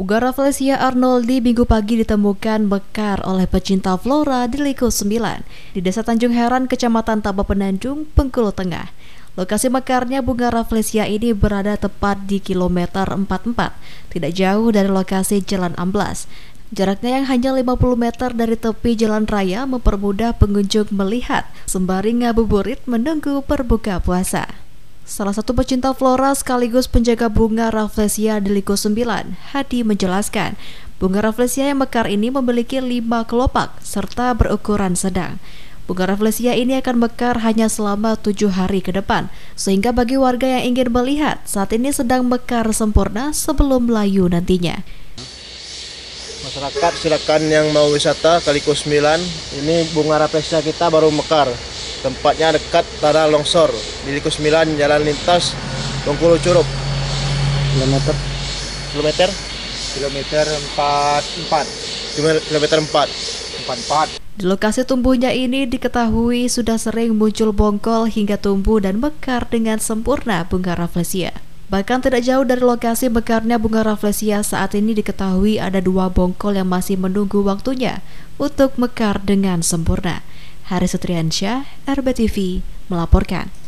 Bunga Rafflesia arnoldi minggu pagi ditemukan mekar oleh pecinta flora di Liku 9 di Desa Tanjung Heran, Kecamatan Taba Penanjung, Bengkulu Tengah. Lokasi mekarnya bunga Rafflesia ini berada tepat di kilometer 44, tidak jauh dari lokasi Jalan Amblas. Jaraknya yang hanya 50 meter dari tepi jalan raya mempermudah pengunjung melihat sembari ngabuburit menunggu perbuka puasa. Salah satu pecinta flora sekaligus penjaga bunga Rafflesia delico 9, Hadi menjelaskan, bunga Rafflesia yang mekar ini memiliki lima kelopak serta berukuran sedang. Bunga Rafflesia ini akan mekar hanya selama tujuh hari ke depan, sehingga bagi warga yang ingin melihat, saat ini sedang mekar sempurna sebelum layu nantinya. Masyarakat silakan yang mau wisata Kaliko 9, ini bunga Rafflesia kita baru mekar. Tempatnya dekat tanah longsor di Liku 9 Jalan Lintas Bengkulu Curup. Kilometer kilometer kilometer 44 kilometer 4 44 di lokasi tumbuhnya ini diketahui sudah sering muncul bongkol hingga tumbuh dan mekar dengan sempurna bunga rafflesia. Bahkan tidak jauh dari lokasi mekarnya bunga rafflesia saat ini diketahui ada dua bongkol yang masih menunggu waktunya untuk mekar dengan sempurna. Haris Sutriansyah, RBTV, melaporkan.